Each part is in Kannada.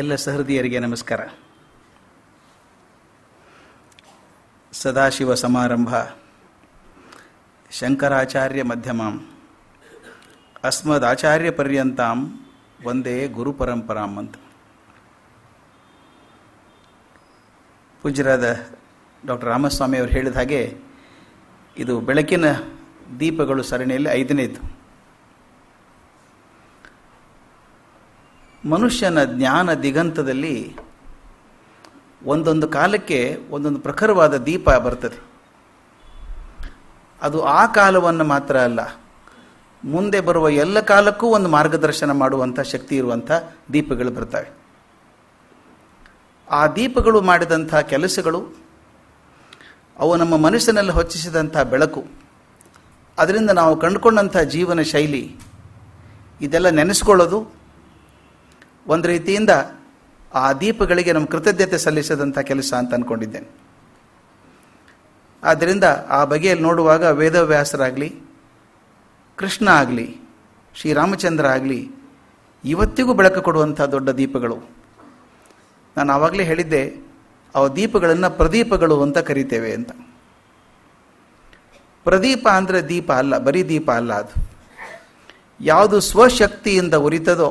ಎಲ್ಲ ಸಹೃದಯರಿಗೆ ನಮಸ್ಕಾರ ಸದಾಶಿವ ಸಮಾರಂಭ ಶಂಕರಾಚಾರ್ಯ ಅಸ್ಮದ್ ಆಚಾರ್ಯ ಪರ್ಯಂತಾಂ ಒಂದೇ ಗುರು ಪರಂಪರಾಂ ಅಂತ ಪೂಜ್ಯರಾದ ಡಾಕ್ಟರ್ ರಾಮಸ್ವಾಮಿ ಅವರು ಹೇಳಿದ ಹಾಗೆ ಇದು ಬೆಳಕಿನ ದೀಪಗಳು ಸರಣಿಯಲ್ಲಿ ಐದನೇದು ಮನುಷ್ಯನ ಜ್ಞಾನ ದಿಗಂತದಲ್ಲಿ ಒಂದೊಂದು ಕಾಲಕ್ಕೆ ಒಂದೊಂದು ಪ್ರಖರವಾದ ದೀಪ ಬರ್ತದೆ ಅದು ಆ ಕಾಲವನ್ನು ಮಾತ್ರ ಅಲ್ಲ ಮುಂದೆ ಬರುವ ಎಲ್ಲ ಕಾಲಕ್ಕೂ ಒಂದು ಮಾರ್ಗದರ್ಶನ ಮಾಡುವಂಥ ಶಕ್ತಿ ಇರುವಂಥ ದೀಪಗಳು ಬರ್ತವೆ ಆ ದೀಪಗಳು ಮಾಡಿದಂಥ ಕೆಲಸಗಳು ಅವು ನಮ್ಮ ಮನಸ್ಸಿನಲ್ಲಿ ಹೊಚ್ಚಿಸಿದಂಥ ಬೆಳಕು ಅದರಿಂದ ನಾವು ಕಂಡುಕೊಂಡಂಥ ಜೀವನ ಶೈಲಿ ಇದೆಲ್ಲ ನೆನೆಸ್ಕೊಳ್ಳೋದು ಒಂದು ರೀತಿಯಿಂದ ಆ ದೀಪಗಳಿಗೆ ನಮ್ಮ ಕೃತಜ್ಞತೆ ಸಲ್ಲಿಸದಂಥ ಕೆಲಸ ಅಂತ ಅಂದ್ಕೊಂಡಿದ್ದೇನೆ ಆದ್ದರಿಂದ ಆ ಬಗೆಯಲ್ಲಿ ನೋಡುವಾಗ ವೇದವ್ಯಾಸರಾಗಲಿ ಕೃಷ್ಣ ಆಗಲಿ ಶ್ರೀರಾಮಚಂದ್ರ ಆಗಲಿ ಇವತ್ತಿಗೂ ಬೆಳಕು ಕೊಡುವಂಥ ದೊಡ್ಡ ದೀಪಗಳು ನಾನು ಆವಾಗಲೇ ಹೇಳಿದ್ದೆ ಆ ದೀಪಗಳನ್ನು ಪ್ರದೀಪಗಳು ಅಂತ ಕರಿತೇವೆ ಅಂತ ಪ್ರದೀಪ ಅಂದರೆ ದೀಪ ಅಲ್ಲ ಬರೀ ದೀಪ ಅಲ್ಲ ಅದು ಯಾವುದು ಸ್ವಶಕ್ತಿಯಿಂದ ಉರಿತದೋ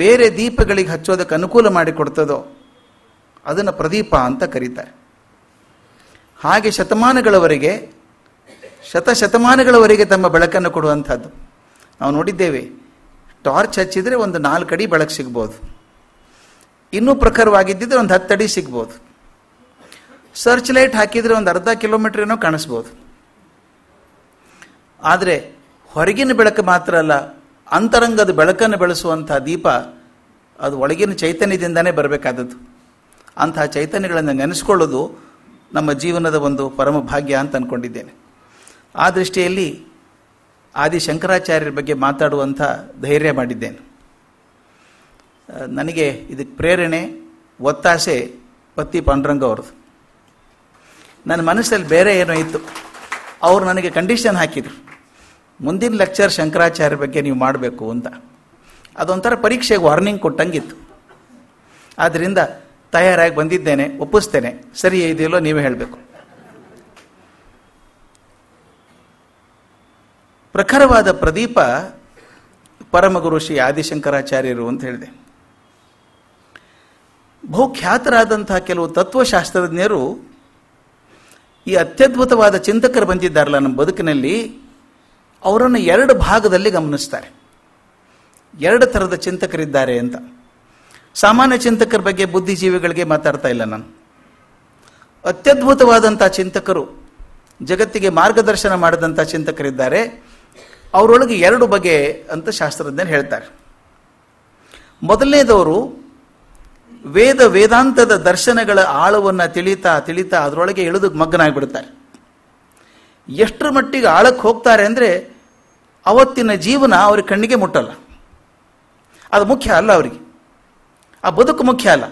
ಬೇರೆ ದೀಪಗಳಿಗೆ ಹಚ್ಚೋದಕ್ಕೆ ಅನುಕೂಲ ಮಾಡಿಕೊಡ್ತದೋ ಅದನ್ನು ಪ್ರದೀಪ ಅಂತ ಕರೀತಾರೆ ಹಾಗೆ ಶತಮಾನಗಳವರೆಗೆ ಶತಶತಮಾನಗಳವರೆಗೆ ತಮ್ಮ ಬೆಳಕನ್ನು ಕೊಡುವಂಥದ್ದು ನಾವು ನೋಡಿದ್ದೇವೆ ಟಾರ್ಚ್ ಹಚ್ಚಿದರೆ ಒಂದು ನಾಲ್ಕು ಅಡಿ ಬೆಳಕು ಸಿಗ್ಬೋದು ಇನ್ನೂ ಪ್ರಖರವಾಗಿದ್ದಿದ್ರೆ ಒಂದು ಹತ್ತು ಅಡಿ ಸಿಗ್ಬೋದು ಸರ್ಚ್ ಲೈಟ್ ಹಾಕಿದರೆ ಒಂದು ಅರ್ಧ ಕಿಲೋಮೀಟರ್ ಏನೋ ಕಾಣಿಸ್ಬೋದು ಆದರೆ ಹೊರಗಿನ ಬೆಳಕು ಮಾತ್ರ ಅಲ್ಲ ಅಂತರಂಗದ ಬೆಳಕನ್ನು ಬೆಳೆಸುವಂಥ ದೀಪ ಅದು ಒಳಗಿನ ಚೈತನ್ಯದಿಂದನೇ ಬರಬೇಕಾದದ್ದು ಅಂತಹ ಚೈತನ್ಯಗಳನ್ನು ನೆನೆಸ್ಕೊಳ್ಳೋದು ನಮ್ಮ ಜೀವನದ ಒಂದು ಪರಮ ಭಾಗ್ಯ ಅಂತ ಅಂದ್ಕೊಂಡಿದ್ದೇನೆ ಆ ದೃಷ್ಟಿಯಲ್ಲಿ ಆದಿ ಶಂಕರಾಚಾರ್ಯರ ಬಗ್ಗೆ ಮಾತಾಡುವಂಥ ಧೈರ್ಯ ಮಾಡಿದ್ದೇನೆ ನನಗೆ ಇದಕ್ಕೆ ಪ್ರೇರಣೆ ಒತ್ತಾಸೆ ಪತ್ತಿ ಪಾಂಡುರಂಗ ಅವ್ರದ್ದು ನನ್ನ ಮನಸ್ಸಲ್ಲಿ ಬೇರೆ ಏನೋ ಇತ್ತು ಅವರು ನನಗೆ ಕಂಡೀಷನ್ ಹಾಕಿದರು ಮುಂದಿನ ಲೆಕ್ಚರ್ ಶಂಕರಾಚಾರ್ಯ ಬಗ್ಗೆ ನೀವು ಮಾಡಬೇಕು ಅಂತ ಅದೊಂಥರ ಪರೀಕ್ಷೆಗೆ ವಾರ್ನಿಂಗ್ ಕೊಟ್ಟಂಗಿತ್ತು ಆದ್ದರಿಂದ ತಯಾರಾಗಿ ಬಂದಿದ್ದೇನೆ ಒಪ್ಪಿಸ್ತೇನೆ ಸರಿ ಇದೆಯಲ್ಲೋ ನೀವೇ ಹೇಳಬೇಕು ಪ್ರಖರವಾದ ಪ್ರದೀಪ ಪರಮಗುರು ಶ್ರೀ ಆದಿಶಂಕರಾಚಾರ್ಯರು ಅಂತ ಹೇಳಿದೆ ಬಹುಖ್ಯಾತರಾದಂತಹ ಕೆಲವು ತತ್ವಶಾಸ್ತ್ರಜ್ಞರು ಈ ಅತ್ಯದ್ಭುತವಾದ ಚಿಂತಕರು ಬಂದಿದ್ದಾರಲ್ಲ ನಮ್ಮ ಬದುಕಿನಲ್ಲಿ ಅವರನ್ನು ಎರಡು ಭಾಗದಲ್ಲಿ ಗಮನಿಸ್ತಾರೆ ಎರಡು ಥರದ ಚಿಂತಕರಿದ್ದಾರೆ ಅಂತ ಸಾಮಾನ್ಯ ಚಿಂತಕರ ಬಗ್ಗೆ ಬುದ್ಧಿಜೀವಿಗಳಿಗೆ ಮಾತಾಡ್ತಾ ಇಲ್ಲ ನಾನು ಅತ್ಯದ್ಭುತವಾದಂಥ ಚಿಂತಕರು ಜಗತ್ತಿಗೆ ಮಾರ್ಗದರ್ಶನ ಮಾಡಿದಂಥ ಚಿಂತಕರಿದ್ದಾರೆ ಅವರೊಳಗೆ ಎರಡು ಬಗೆ ಅಂತ ಶಾಸ್ತ್ರಜ್ಞರು ಹೇಳ್ತಾರೆ ಮೊದಲನೇದವರು ವೇದ ವೇದಾಂತದ ದರ್ಶನಗಳ ಆಳವನ್ನು ತಿಳಿತಾ ತಿಳಿತಾ ಅದರೊಳಗೆ ಇಳಿದು ಮಗ್ನಾಗಿಬಿಡ್ತಾರೆ ಎಷ್ಟರ ಮಟ್ಟಿಗೆ ಆಳಕ್ಕೆ ಹೋಗ್ತಾರೆ ಅಂದರೆ ಅವತ್ತಿನ ಜೀವನ ಅವ್ರ ಕಣ್ಣಿಗೆ ಮುಟ್ಟಲ್ಲ ಅದು ಮುಖ್ಯ ಅಲ್ಲ ಅವರಿಗೆ ಆ ಬದುಕು ಮುಖ್ಯ ಅಲ್ಲ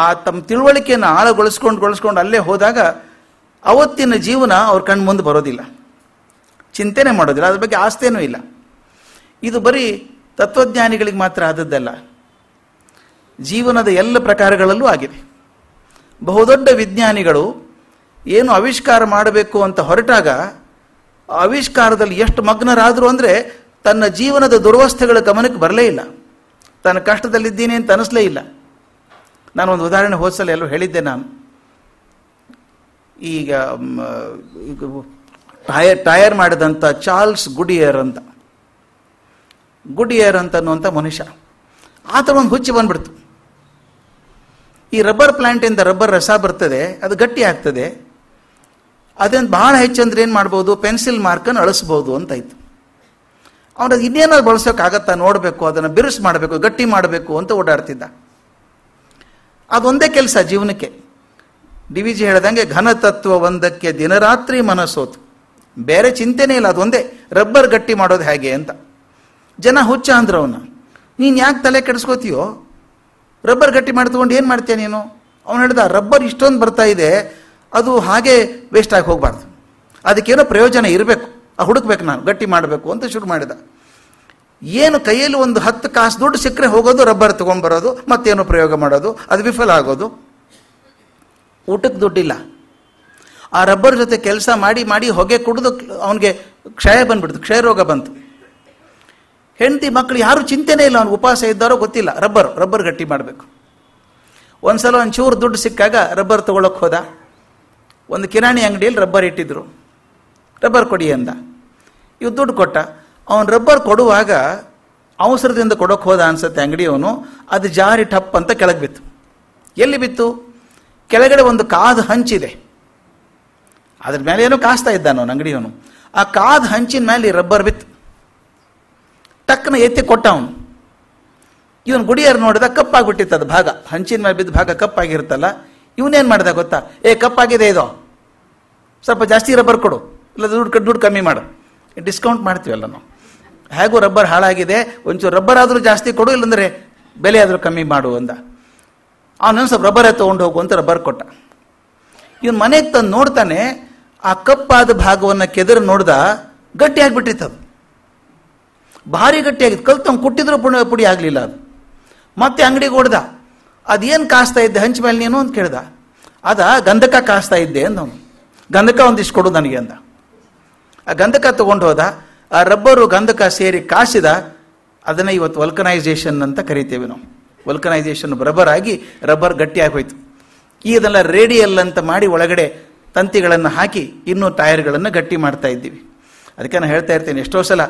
ಆ ತಮ್ಮ ತಿಳುವಳಿಕೆಯನ್ನು ಆಳಗೊಳಿಸ್ಕೊಂಡು ಗೊಳಿಸ್ಕೊಂಡು ಅಲ್ಲೇ ಹೋದಾಗ ಅವತ್ತಿನ ಜೀವನ ಅವ್ರ ಕಣ್ಣು ಮುಂದೆ ಬರೋದಿಲ್ಲ ಚಿಂತೆನೆ ಮಾಡೋದಿಲ್ಲ ಅದ್ರ ಬಗ್ಗೆ ಆಸ್ತೇನೂ ಇಲ್ಲ ಇದು ಬರೀ ತತ್ವಜ್ಞಾನಿಗಳಿಗೆ ಮಾತ್ರ ಆದದ್ದಲ್ಲ ಜೀವನದ ಎಲ್ಲ ಪ್ರಕಾರಗಳಲ್ಲೂ ಆಗಿದೆ ಬಹುದೊಡ್ಡ ವಿಜ್ಞಾನಿಗಳು ಏನು ಆವಿಷ್ಕಾರ ಮಾಡಬೇಕು ಅಂತ ಹೊರಟಾಗ ಆವಿಷ್ಕಾರದಲ್ಲಿ ಎಷ್ಟು ಮಗ್ನರಾದರು ಅಂದರೆ ತನ್ನ ಜೀವನದ ದುರ್ವಸ್ಥೆಗಳ ಗಮನಕ್ಕೆ ಬರಲೇ ಇಲ್ಲ ತನ್ನ ಕಷ್ಟದಲ್ಲಿದ್ದೀನಿ ಅಂತ ಅನಿಸ್ಲೇ ಇಲ್ಲ ನಾನು ಒಂದು ಉದಾಹರಣೆ ಹೋದ್ಸಲ ಎಲ್ಲರೂ ಹೇಳಿದ್ದೆ ನಾನು ಈಗ ಟಯರ್ ಟಯರ್ ಮಾಡಿದಂಥ ಚಾರ್ಲ್ಸ್ ಗುಡಿಯರ್ ಅಂತ ಗುಡಿಯರ್ ಅಂತ ಅನ್ನುವಂಥ ಮನುಷ್ಯ ಥರ ಒಂದು ಹುಚ್ಚಿ ಬಂದ್ಬಿಡ್ತು ಈ ರಬ್ಬರ್ ಪ್ಲಾಂಟಿಂದ ರಬ್ಬರ್ ರಸ ಬರ್ತದೆ ಅದು ಗಟ್ಟಿ ಆಗ್ತದೆ ಅದನ್ನು ಭಾಳ ಹೆಚ್ಚಂದ್ರೆ ಏನು ಮಾಡ್ಬೋದು ಪೆನ್ಸಿಲ್ ಮಾರ್ಕನ್ನು ಅಳಿಸ್ಬೋದು ಅಂತಾಯಿತು ಅದು ಇನ್ನೇನಾದ್ರು ಬಳಸೋಕ್ಕಾಗತ್ತಾ ನೋಡಬೇಕು ಅದನ್ನು ಬಿರುಸು ಮಾಡಬೇಕು ಗಟ್ಟಿ ಮಾಡಬೇಕು ಅಂತ ಓಡಾಡ್ತಿದ್ದ ಅದೊಂದೇ ಕೆಲಸ ಜೀವನಕ್ಕೆ ಡಿ ವಿ ಜಿ ಹೇಳ್ದಂಗೆ ಒಂದಕ್ಕೆ ದಿನರಾತ್ರಿ ಮನಸ್ಸೋತು ಬೇರೆ ಚಿಂತೆನೇ ಇಲ್ಲ ಅದೊಂದೇ ರಬ್ಬರ್ ಗಟ್ಟಿ ಮಾಡೋದು ಹೇಗೆ ಅಂತ ಜನ ಹುಚ್ಚ ಅಂದ್ರೆ ಅವನು ನೀನು ಯಾಕೆ ತಲೆ ಕೆಡಿಸ್ಕೋತೀಯೋ ರಬ್ಬರ್ ಗಟ್ಟಿ ಮಾಡಿ ತೊಗೊಂಡು ಏನು ಮಾಡ್ತೀಯ ನೀನು ಅವನು ಹೇಳ್ದ ರಬ್ಬರ್ ಇಷ್ಟೊಂದು ಬರ್ತಾ ಇದೆ ಅದು ಹಾಗೆ ವೇಸ್ಟ್ ಆಗಿ ಹೋಗಬಾರ್ದು ಅದಕ್ಕೇನೋ ಪ್ರಯೋಜನ ಇರಬೇಕು ಆ ಹುಡುಕ್ಬೇಕು ನಾನು ಗಟ್ಟಿ ಮಾಡಬೇಕು ಅಂತ ಶುರು ಮಾಡಿದ ಏನು ಕೈಯಲ್ಲಿ ಒಂದು ಹತ್ತು ಕಾಸು ದುಡ್ಡು ಸಿಕ್ಕರೆ ಹೋಗೋದು ರಬ್ಬರ್ ತೊಗೊಂಬರೋದು ಮತ್ತೇನೋ ಪ್ರಯೋಗ ಮಾಡೋದು ಅದು ವಿಫಲ ಆಗೋದು ಊಟಕ್ಕೆ ದುಡ್ಡಿಲ್ಲ ಆ ರಬ್ಬರ್ ಜೊತೆ ಕೆಲಸ ಮಾಡಿ ಮಾಡಿ ಹೊಗೆ ಕುಡಿದು ಅವನಿಗೆ ಕ್ಷಯ ಬಂದ್ಬಿಡ್ತು ಕ್ಷಯ ರೋಗ ಬಂತು ಹೆಂಡತಿ ಮಕ್ಕಳು ಯಾರೂ ಚಿಂತೆನೇ ಇಲ್ಲ ಅವ್ನು ಉಪವಾಸ ಇದ್ದಾರೋ ಗೊತ್ತಿಲ್ಲ ರಬ್ಬರ್ ರಬ್ಬರ್ ಗಟ್ಟಿ ಮಾಡಬೇಕು ಒಂದು ಸಲ ಒಂಚೂರು ದುಡ್ಡು ಸಿಕ್ಕಾಗ ರಬ್ಬರ್ ತೊಗೊಳಕ್ಕೆ ಹೋದ ಒಂದು ಕಿರಾಣಿ ಅಂಗಡಿಯಲ್ಲಿ ರಬ್ಬರ್ ಇಟ್ಟಿದ್ರು ರಬ್ಬರ್ ಕೊಡಿ ಅಂದ ಇವ್ ದುಡ್ಡು ಕೊಟ್ಟ ಅವನು ರಬ್ಬರ್ ಕೊಡುವಾಗ ಅವಸರದಿಂದ ಕೊಡೋಕೆ ಹೋದ ಅನ್ಸುತ್ತೆ ಅಂಗಡಿಯವನು ಅದು ಜಾರಿ ಟಪ್ ಅಂತ ಕೆಳಗೆ ಬಿತ್ತು ಎಲ್ಲಿ ಬಿತ್ತು ಕೆಳಗಡೆ ಒಂದು ಕಾದ ಹಂಚಿದೆ ಅದ್ರ ಮೇಲೆ ಏನೋ ಕಾಸ್ತಾ ಇದ್ದ ಅವನು ಅಂಗಡಿಯವನು ಆ ಕಾದ ಹಂಚಿನ ಮೇಲೆ ರಬ್ಬರ್ ಬಿತ್ತು ಟಕ್ನ ಎತ್ತಿ ಕೊಟ್ಟ ಅವನು ಇವನು ಗುಡಿಯರು ನೋಡಿದ ಕಪ್ಪಾಗ್ಬಿಟ್ಟಿತ್ತು ಅದು ಭಾಗ ಹಂಚಿನ ಮೇಲೆ ಬಿದ್ದ ಭಾಗ ಕಪ್ಪಾಗಿರುತ್ತಲ್ಲ ಇವನೇನು ಮಾಡ್ದ ಗೊತ್ತಾ ಏ ಕಪ್ಪಾಗಿದೆ ಇದು ಸ್ವಲ್ಪ ಜಾಸ್ತಿ ರಬ್ಬರ್ ಕೊಡು ಇಲ್ಲ ದುಡ್ಡು ಕಟ್ಟು ದುಡ್ಡು ಕಮ್ಮಿ ಮಾಡು ಡಿಸ್ಕೌಂಟ್ ಮಾಡ್ತೀವಲ್ಲ ನಾವು ಹೇಗೂ ರಬ್ಬರ್ ಹಾಳಾಗಿದೆ ಒಂಚೂರು ರಬ್ಬರ್ ಆದರೂ ಜಾಸ್ತಿ ಕೊಡು ಇಲ್ಲಂದ್ರೆ ಬೆಲೆ ಆದರೂ ಕಮ್ಮಿ ಮಾಡು ಅಂದ ಅವನ ಸ್ವಲ್ಪ ರಬ್ಬರೇ ತೊಗೊಂಡು ಹೋಗು ಅಂತ ರಬ್ಬರ್ ಕೊಟ್ಟ ಇವನು ಮನೆಗೆ ತಂದು ನೋಡ್ತಾನೆ ಆ ಕಪ್ಪಾದ ಭಾಗವನ್ನು ಕೆದರು ನೋಡ್ದ ಆಗಿಬಿಟ್ಟಿತ್ತು ಅದು ಭಾರಿ ಗಟ್ಟಿಯಾಗಿತ್ತು ಆಗಿತ್ತು ತಂದು ಕುಟ್ಟಿದ್ರು ಪುಣ್ಯ ಪುಡಿ ಆಗಲಿಲ್ಲ ಅದು ಮತ್ತೆ ಅಂಗಡಿಗೆ ಹೊಡೆದ ಅದೇನು ಕಾಸ್ತಾ ಇದ್ದೆ ಹಂಚ ಮೇಲೆ ನೀನು ಅಂತ ಕೇಳ್ದ ಅದ ಗಂಧಕ ಕಾಸ್ತಾ ಇದ್ದೆ ಅಂದವನು ಗಂಧಕ ಒಂದಿಷ್ಟು ಕೊಡು ನನಗೆ ಅಂದ ಆ ಗಂಧಕ ತಗೊಂಡು ಹೋದ ಆ ರಬ್ಬರು ಗಂಧಕ ಸೇರಿ ಕಾಸಿದ ಅದನ್ನು ಇವತ್ತು ವಲ್ಕನೈಸೇಷನ್ ಅಂತ ಕರಿತೇವೆ ನಾವು ವಲ್ಕನೈಸೇಷನ್ ರಬ್ಬರ್ ಆಗಿ ರಬ್ಬರ್ ಗಟ್ಟಿಯಾಗಿ ಹೋಯಿತು ಅದನ್ನ ರೇಡಿಯಲ್ ಅಂತ ಮಾಡಿ ಒಳಗಡೆ ತಂತಿಗಳನ್ನು ಹಾಕಿ ಇನ್ನೂ ಟೈರ್ಗಳನ್ನು ಗಟ್ಟಿ ಮಾಡ್ತಾ ಇದ್ದೀವಿ ಅದಕ್ಕೆ ನಾನು ಹೇಳ್ತಾ ಇರ್ತೇನೆ ಎಷ್ಟೋ ಸಲ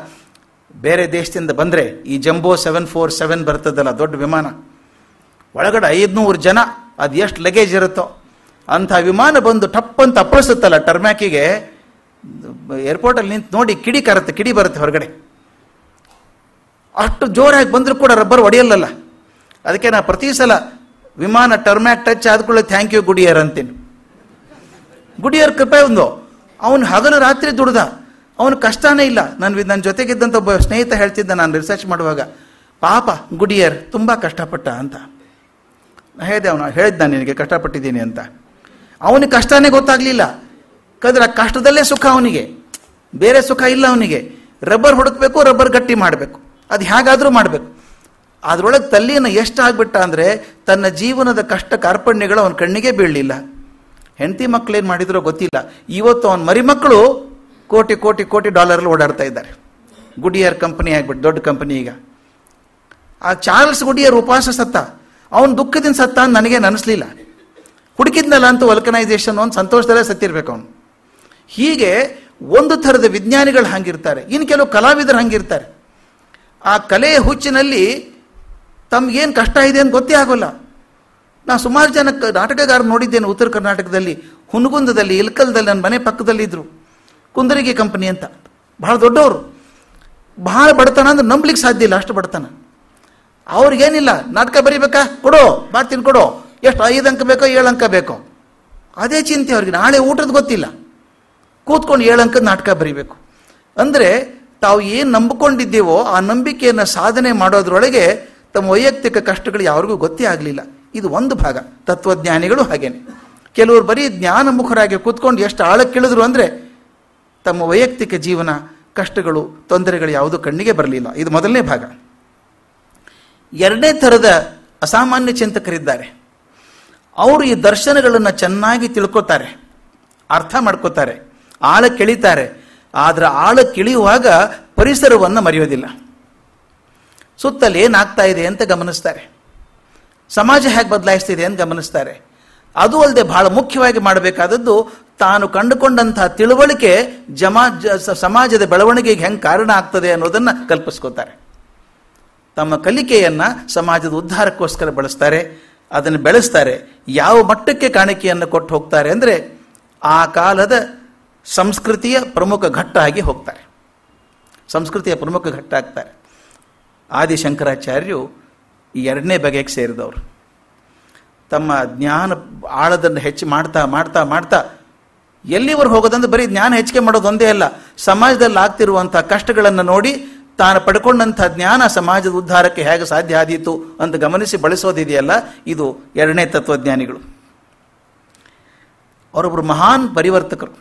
ಬೇರೆ ದೇಶದಿಂದ ಬಂದರೆ ಈ ಜಂಬೋ ಸೆವೆನ್ ಫೋರ್ ಸೆವೆನ್ ಬರ್ತದಲ್ಲ ದೊಡ್ಡ ವಿಮಾನ ಒಳಗಡೆ ಐದುನೂರು ಜನ ಅದು ಎಷ್ಟು ಲಗೇಜ್ ಇರುತ್ತೋ ಅಂಥ ವಿಮಾನ ಬಂದು ಟಪ್ ಅಂತ ಅಪ್ಪಳಿಸುತ್ತಲ್ಲ ಟರ್ಮ್ಯಾಕಿಗೆ ಏರ್ಪೋರ್ಟಲ್ಲಿ ನಿಂತು ನೋಡಿ ಕಿಡಿ ಕರತ್ತೆ ಕಿಡಿ ಬರುತ್ತೆ ಹೊರಗಡೆ ಅಷ್ಟು ಜೋರಾಗಿ ಬಂದರೂ ಕೂಡ ರಬ್ಬರ್ ಒಡೆಯಲ್ಲಲ್ಲ ಅದಕ್ಕೆ ನಾನು ಪ್ರತಿ ಸಲ ವಿಮಾನ ಟರ್ಮ್ಯಾಕ್ ಟಚ್ ಆದ್ಕೊಳ್ಳೆ ಥ್ಯಾಂಕ್ ಯು ಗುಡಿಯರ್ ಅಂತೀನಿ ಗುಡಿಯರ್ ಕೃಪೆ ಒಂದು ಅವನು ಹಗಲು ರಾತ್ರಿ ದುಡ್ದ ಅವನು ಕಷ್ಟನೇ ಇಲ್ಲ ನಾನು ನನ್ನ ಜೊತೆಗಿದ್ದಂಥ ಒಬ್ಬ ಸ್ನೇಹಿತ ಹೇಳ್ತಿದ್ದ ನಾನು ರಿಸರ್ಚ್ ಮಾಡುವಾಗ ಪಾಪ ಗುಡಿಯರ್ ತುಂಬ ಕಷ್ಟಪಟ್ಟ ಅಂತ ಹೇಳಿದೆ ಅವನು ಹೇಳಿದ್ದ ನಾನು ನಿನಗೆ ಕಷ್ಟಪಟ್ಟಿದ್ದೀನಿ ಅಂತ ಅವನಿಗೆ ಕಷ್ಟನೇ ಗೊತ್ತಾಗಲಿಲ್ಲ ಕದ್ರೆ ಆ ಕಷ್ಟದಲ್ಲೇ ಸುಖ ಅವನಿಗೆ ಬೇರೆ ಸುಖ ಇಲ್ಲ ಅವನಿಗೆ ರಬ್ಬರ್ ಹುಡುಕ್ಬೇಕು ರಬ್ಬರ್ ಗಟ್ಟಿ ಮಾಡಬೇಕು ಅದು ಹೇಗಾದರೂ ಮಾಡಬೇಕು ಅದರೊಳಗೆ ತಲ್ಲಿಯನ್ನು ಎಷ್ಟು ಆಗ್ಬಿಟ್ಟ ಅಂದರೆ ತನ್ನ ಜೀವನದ ಕಷ್ಟ ಕಾರ್ಪಣ್ಯಗಳು ಅವನ ಕಣ್ಣಿಗೆ ಬೀಳಲಿಲ್ಲ ಹೆಂಡತಿ ಮಕ್ಕಳು ಏನು ಮಾಡಿದ್ರೋ ಗೊತ್ತಿಲ್ಲ ಇವತ್ತು ಅವನ ಮರಿಮಕ್ಕಳು ಕೋಟಿ ಕೋಟಿ ಕೋಟಿ ಡಾಲರಲ್ಲಿ ಓಡಾಡ್ತಾ ಇದ್ದಾರೆ ಗುಡಿಯರ್ ಕಂಪನಿ ಆಗ್ಬಿಟ್ಟು ದೊಡ್ಡ ಕಂಪನಿ ಈಗ ಆ ಚಾರ್ಲ್ಸ್ ಗುಡಿಯರ್ ಉಪವಾಸ ಸತ್ತ ಅವನ ದುಃಖದಿಂದ ಸತ್ತ ನನಗೆ ನನಗೇನು ಅನಿಸ್ಲಿಲ್ಲ ಹುಡುಕಿದ್ನಲ್ಲ ಅಂತ ವಲ್ಕನೈಸೇಷನ್ ಒಂದು ಸಂತೋಷದಲ್ಲೇ ಸತ್ತಿರ್ಬೇಕು ಅವನು ಹೀಗೆ ಒಂದು ಥರದ ವಿಜ್ಞಾನಿಗಳು ಹಾಗಿರ್ತಾರೆ ಇನ್ನು ಕೆಲವು ಕಲಾವಿದರು ಹಂಗಿರ್ತಾರೆ ಆ ಕಲೆಯ ಹುಚ್ಚಿನಲ್ಲಿ ತಮ್ಗೇನು ಕಷ್ಟ ಇದೆ ಅಂತ ಗೊತ್ತೇ ಆಗೋಲ್ಲ ನಾ ಸುಮಾರು ಜನ ನಾಟಕಗಾರ ನೋಡಿದ್ದೇನೆ ಉತ್ತರ ಕರ್ನಾಟಕದಲ್ಲಿ ಹುನಗುಂದದಲ್ಲಿ ಇಲ್ಕಲ್ದಲ್ಲಿ ನನ್ನ ಮನೆ ಪಕ್ಕದಲ್ಲಿದ್ದರು ಕುಂದರಿಗೆ ಕಂಪನಿ ಅಂತ ಭಾಳ ದೊಡ್ಡವರು ಭಾಳ ಬಡತನ ಅಂದ್ರೆ ನಂಬ್ಲಿಕ್ಕೆ ಸಾಧ್ಯ ಇಲ್ಲ ಅಷ್ಟು ಬಡತನ ಅವ್ರಿಗೇನಿಲ್ಲ ನಾಟಕ ಬರೀಬೇಕಾ ಕೊಡೋ ಬಾ ಕೊಡೋ ಎಷ್ಟು ಐದು ಅಂಕ ಬೇಕೋ ಏಳು ಅಂಕ ಬೇಕೋ ಅದೇ ಚಿಂತೆ ಅವ್ರಿಗೆ ನಾಳೆ ಊಟದ ಗೊತ್ತಿಲ್ಲ ಕೂತ್ಕೊಂಡು ಏಳು ಅಂಕದ ನಾಟಕ ಬರೀಬೇಕು ಅಂದರೆ ತಾವು ಏನು ನಂಬಿಕೊಂಡಿದ್ದೇವೋ ಆ ನಂಬಿಕೆಯನ್ನು ಸಾಧನೆ ಮಾಡೋದ್ರೊಳಗೆ ತಮ್ಮ ವೈಯಕ್ತಿಕ ಕಷ್ಟಗಳು ಯಾರಿಗೂ ಗೊತ್ತೇ ಆಗಲಿಲ್ಲ ಇದು ಒಂದು ಭಾಗ ತತ್ವಜ್ಞಾನಿಗಳು ಹಾಗೇನೆ ಕೆಲವರು ಬರೀ ಜ್ಞಾನ ಮುಖರಾಗಿ ಕೂತ್ಕೊಂಡು ಎಷ್ಟು ಆಳಕ್ಕಿಳಿದ್ರು ಅಂದರೆ ತಮ್ಮ ವೈಯಕ್ತಿಕ ಜೀವನ ಕಷ್ಟಗಳು ತೊಂದರೆಗಳು ಯಾವುದೂ ಕಣ್ಣಿಗೆ ಬರಲಿಲ್ಲ ಇದು ಮೊದಲನೇ ಭಾಗ ಎರಡನೇ ಥರದ ಅಸಾಮಾನ್ಯ ಚಿಂತಕರಿದ್ದಾರೆ ಅವರು ಈ ದರ್ಶನಗಳನ್ನು ಚೆನ್ನಾಗಿ ತಿಳ್ಕೊತಾರೆ ಅರ್ಥ ಮಾಡ್ಕೋತಾರೆ ಆಳ ಕೆಳಿತಾರೆ ಆದರೆ ಕಿಳಿಯುವಾಗ ಪರಿಸರವನ್ನು ಮರೆಯೋದಿಲ್ಲ ಸುತ್ತಲೇ ಏನಾಗ್ತಾ ಇದೆ ಅಂತ ಗಮನಿಸ್ತಾರೆ ಸಮಾಜ ಹೇಗೆ ಬದಲಾಯಿಸ್ತಿದೆ ಅಂತ ಗಮನಿಸ್ತಾರೆ ಅದು ಅಲ್ಲದೆ ಬಹಳ ಮುಖ್ಯವಾಗಿ ಮಾಡಬೇಕಾದದ್ದು ತಾನು ಕಂಡುಕೊಂಡಂತಹ ತಿಳುವಳಿಕೆ ಜಮಾಜ ಸಮಾಜದ ಬೆಳವಣಿಗೆಗೆ ಹೆಂಗೆ ಕಾರಣ ಆಗ್ತದೆ ಅನ್ನೋದನ್ನು ಕಲ್ಪಿಸ್ಕೋತಾರೆ ತಮ್ಮ ಕಲಿಕೆಯನ್ನು ಸಮಾಜದ ಉದ್ಧಾರಕ್ಕೋಸ್ಕರ ಬಳಸ್ತಾರೆ ಅದನ್ನು ಬೆಳೆಸ್ತಾರೆ ಯಾವ ಮಟ್ಟಕ್ಕೆ ಕಾಣಿಕೆಯನ್ನು ಕೊಟ್ಟು ಹೋಗ್ತಾರೆ ಅಂದರೆ ಆ ಕಾಲದ ಸಂಸ್ಕೃತಿಯ ಪ್ರಮುಖ ಘಟ್ಟ ಆಗಿ ಹೋಗ್ತಾರೆ ಸಂಸ್ಕೃತಿಯ ಪ್ರಮುಖ ಘಟ್ಟ ಆಗ್ತಾರೆ ಆದಿಶಂಕರಾಚಾರ್ಯರು ಎರಡನೇ ಬಗೆಗೆ ಸೇರಿದವರು ತಮ್ಮ ಜ್ಞಾನ ಆಳದನ್ನು ಹೆಚ್ಚು ಮಾಡ್ತಾ ಮಾಡ್ತಾ ಮಾಡ್ತಾ ಎಲ್ಲಿವರು ಹೋಗೋದಂದ್ರೆ ಬರೀ ಜ್ಞಾನ ಹೆಚ್ಚಿಗೆ ಮಾಡೋದು ಒಂದೇ ಅಲ್ಲ ಸಮಾಜದಲ್ಲಿ ಆಗ್ತಿರುವಂಥ ಕಷ್ಟಗಳನ್ನು ನೋಡಿ ತಾನು ಪಡ್ಕೊಂಡಂಥ ಜ್ಞಾನ ಸಮಾಜದ ಉದ್ಧಾರಕ್ಕೆ ಹೇಗೆ ಸಾಧ್ಯ ಆದೀತು ಅಂತ ಗಮನಿಸಿ ಬಳಸೋದಿದೆಯಲ್ಲ ಇದು ಎರಡನೇ ತತ್ವಜ್ಞಾನಿಗಳು ಅವರೊಬ್ಬರು ಮಹಾನ್ ಪರಿವರ್ತಕರು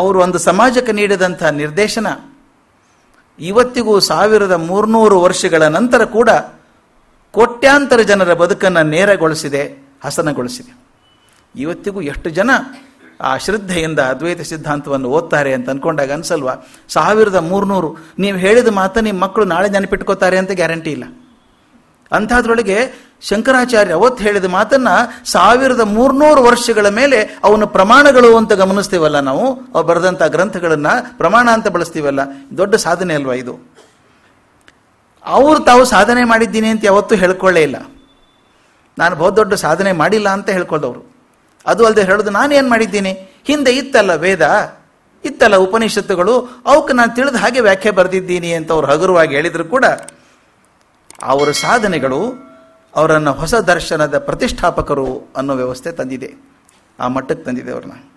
ಅವರು ಒಂದು ಸಮಾಜಕ್ಕೆ ನೀಡಿದಂಥ ನಿರ್ದೇಶನ ಇವತ್ತಿಗೂ ಸಾವಿರದ ಮೂರ್ನೂರು ವರ್ಷಗಳ ನಂತರ ಕೂಡ ಕೋಟ್ಯಾಂತರ ಜನರ ಬದುಕನ್ನು ನೇರಗೊಳಿಸಿದೆ ಹಸನಗೊಳಿಸಿದೆ ಇವತ್ತಿಗೂ ಎಷ್ಟು ಜನ ಆ ಶ್ರದ್ಧೆಯಿಂದ ಅದ್ವೈತ ಸಿದ್ಧಾಂತವನ್ನು ಓದ್ತಾರೆ ಅಂತ ಅಂದ್ಕೊಂಡಾಗ ಅನ್ಸಲ್ವಾ ಸಾವಿರದ ಮೂರ್ನೂರು ನೀವು ಹೇಳಿದ ಮಾತು ನಿಮ್ಮ ಮಕ್ಕಳು ನಾಳೆ ನೆನಪಿಟ್ಕೋತಾರೆ ಅಂತ ಗ್ಯಾರಂಟಿ ಇಲ್ಲ ಅಂಥದ್ರೊಳಗೆ ಶಂಕರಾಚಾರ್ಯ ಅವತ್ತು ಹೇಳಿದ ಮಾತನ್ನು ಸಾವಿರದ ಮೂರ್ನೂರು ವರ್ಷಗಳ ಮೇಲೆ ಅವನ ಪ್ರಮಾಣಗಳು ಅಂತ ಗಮನಿಸ್ತೀವಲ್ಲ ನಾವು ಅವ್ರು ಬರೆದಂಥ ಗ್ರಂಥಗಳನ್ನು ಪ್ರಮಾಣ ಅಂತ ಬಳಸ್ತೀವಲ್ಲ ದೊಡ್ಡ ಸಾಧನೆ ಅಲ್ವಾ ಇದು ಅವರು ತಾವು ಸಾಧನೆ ಮಾಡಿದ್ದೀನಿ ಅಂತ ಯಾವತ್ತೂ ಹೇಳ್ಕೊಳ್ಳೇ ಇಲ್ಲ ನಾನು ಬಹುದೊಡ್ಡ ಸಾಧನೆ ಮಾಡಿಲ್ಲ ಅಂತ ಹೇಳ್ಕೊಳ್ದವ್ರು ಅದು ಅಲ್ಲದೆ ಹೇಳೋದು ನಾನೇನು ಮಾಡಿದ್ದೀನಿ ಹಿಂದೆ ಇತ್ತಲ್ಲ ವೇದ ಇತ್ತಲ್ಲ ಉಪನಿಷತ್ತುಗಳು ಅವಕ್ಕೆ ನಾನು ತಿಳಿದ ಹಾಗೆ ವ್ಯಾಖ್ಯೆ ಬರೆದಿದ್ದೀನಿ ಅಂತ ಅವ್ರು ಹಗುರವಾಗಿ ಹೇಳಿದ್ರು ಕೂಡ ಅವರ ಸಾಧನೆಗಳು ಅವರನ್ನು ಹೊಸ ದರ್ಶನದ ಪ್ರತಿಷ್ಠಾಪಕರು ಅನ್ನೋ ವ್ಯವಸ್ಥೆ ತಂದಿದೆ ಆ ಮಟ್ಟಕ್ಕೆ ತಂದಿದೆ ಅವ್ರನ್ನ